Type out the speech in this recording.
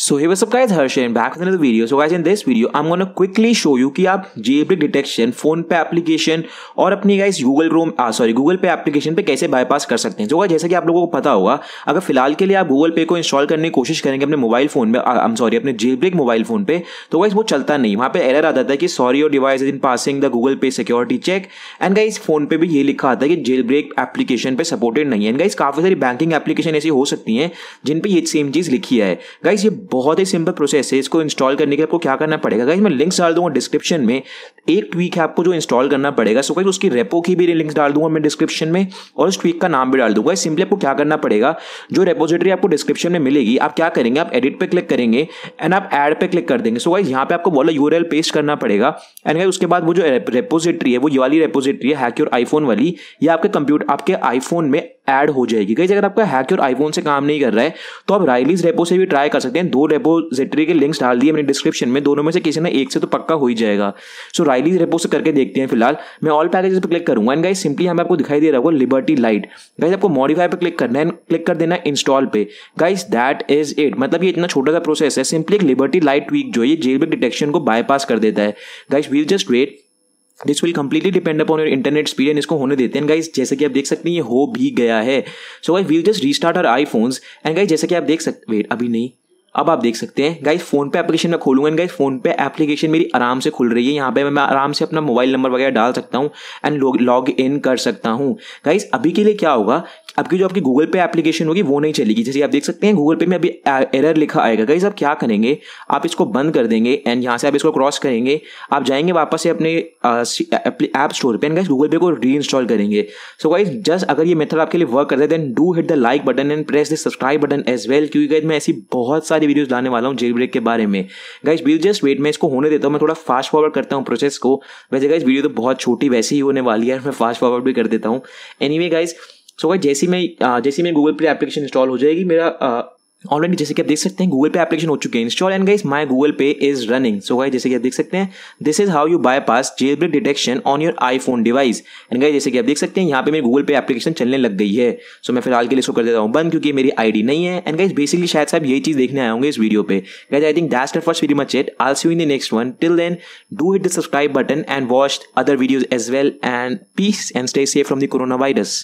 So hey what's up guys Harshan back with another video. So guys in this video I'm gonna quickly show you कि आप jailbreak detection phone पे application और अपनी guys Google Chrome sorry Google pay application पे कैसे bypass कर सकते हैं जो so, जैसे कि आप लोगों को पता होगा अगर फिलहाल के लिए आप गूगल पे को इंस्टॉल करने की कोशिश करेंगे अपने मोबाइल फोन में आई सॉरी अपने jailbreak मोबाइल फोन पे तो गाइज वो चलता नहीं वहाँ पे एरर आता जाता है कि sorry your device is in passing the Google pay security check and guys PhonePe भी ये लिखा आता है कि जेब्रिक एप्लीकेशन पे सपोर्टेड नहीं है एंड गाइज काफी सारी बैंकिंग एप्लीकेशन ऐसी हो सकती हैं जिन पे ये सेम चीज़ लिखी है गाइज बहुत ही सिंपल प्रोसेस है इसको इंस्टॉल करने के आपको क्या करना पड़ेगा गाइस मैं लिंक्स डाल दूंगा डिस्क्रिप्शन में एक ट्वीक है आपको जो इंस्टॉल करना पड़ेगा सो गाइस उसकी रेपो की भी लिंक्स डाल दूंगा मैं डिस्क्रिप्शन में और उस ट्वीक का नाम भी डाल दूंगा सिंपली आपको क्या करना पड़ेगा जो रेपोजिटरी आपको डिस्क्रिप्शन में मिलेगी आप क्या करेंगे आप एडिट पर क्लिक करेंगे एंड आप एड पर क्लिक कर देंगे सो गाइस यहाँ पे आपको बोला यू पेस्ट करना पड़ेगा एंड गाइस उसके बाद वो जो रेपोजिटरी है वो ये वाली रेपोजिटरी है हैक योर आईफोन वाली या आपके कंप्यूटर आपके आईफोन में ऐड हो जाएगी कहीं अगर तो आपका हैक और आईफोन से काम नहीं कर रहा है तो आप राइलीज रेपो से भी ट्राई कर सकते हैं दो रेपोजिटरी के लिंक्स डाल दिए मैंने डिस्क्रिप्शन में दोनों में से किसी ना एक से तो पक्का हो ही जाएगा सो राइलीज रेपो से करके देखते हैं फिलहाल मैं ऑल पैकेजेस पर क्लिक करूंगा एंड गाइज सिंपली हमें आपको दिखाई दे रहा होगा लिबर्टी लाइट गाइज आपको मॉडिफाई पर क्लिक करना है क्लिक कर देना इंस्टॉल पे गाइज दैट इज इट मतलब ये इतना छोटा सा प्रोसेस है सिंपली एक लिबर्टी लाइट ट्वीक जो है जेल डिटेक्शन को बायपास कर देता है guys we'll just wait this will completely depend upon your internet speed इसको होने देते हैं गाइज जैसे कि आप देख सकते हैं ये हो भी गया है so I will just restart our iPhones and guys जैसे कि आप देख सकते वेट अभी नहीं अब आप देख सकते हैं गाइस फोन पे एप्लीकेशन मैं खोलूंगा and guys PhonePe application मेरी आराम से खुल रही है यहाँ पे मैं आराम से अपना मोबाइल नंबर वगैरह डाल सकता हूँ एंड लॉग इन कर सकता हूँ गाइस अभी के लिए क्या होगा आपकी जो आपकी गूगल पे एप्लीकेशन होगी वो नहीं चलेगी जैसे आप देख सकते हैं गूगल पे में अभी एरर लिखा आएगा गाइज आप क्या करेंगे आप इसको बंद कर देंगे एंड यहाँ से आप इसको क्रॉस करेंगे आप जाएंगे वापस से अपने ऐप स्टोर पर एंड गाइज गूगल पे को री इंस्टॉल करेंगे सो गाइज जस्ट अगर ये मेथड आपके लिए वर्क करता है then do hit the like button and press the subscribe button as well क्योंकि गाइज मैं ऐसी बहुत सारी सारी वीडियोस लाने वाला हूँ जेल ब्रेक के बारे में गाइस वील जस्ट वेट मैं इसको होने देता हूँ मैं थोड़ा फास्ट फॉरवर्ड करता हूँ प्रोसेस को वैसे गाइस वीडियो तो बहुत छोटी वैसे ही होने वाली है मैं फास्ट फॉरवर्ड भी कर देता हूँ any anyway, guys so so guys जैसी मैं जैसी मैं गूगल प्ले एप्लीकेशन इंस्टॉल हो जाएगी मेरा ऑलरेडी जैसे कि आप देख सकते हैं गूगल पे एप्लीकेशन हो चुके हैं install and guys my Google Pay is running so guys जैसे कि आप देख सकते हैं this is how you bypass jailbreak detection on your iPhone device and guys जैसे कि आप देख सकते हैं यहाँ पे मेरी गूगल पे एप्लीकेशन चलने लग गई है सो so, मैं फिलहाल के लिए इसको कर देता हूँ बंद क्योंकि मेरी आईडी नहीं है एंड गाइस बेसिकली शायद साहब यही चीज देखने आएंगे इस वीडियो पे guys I think that first very much it all see in the next one till then do hit the subscribe button and watch other videos as well and peace and stay safe from the corona virus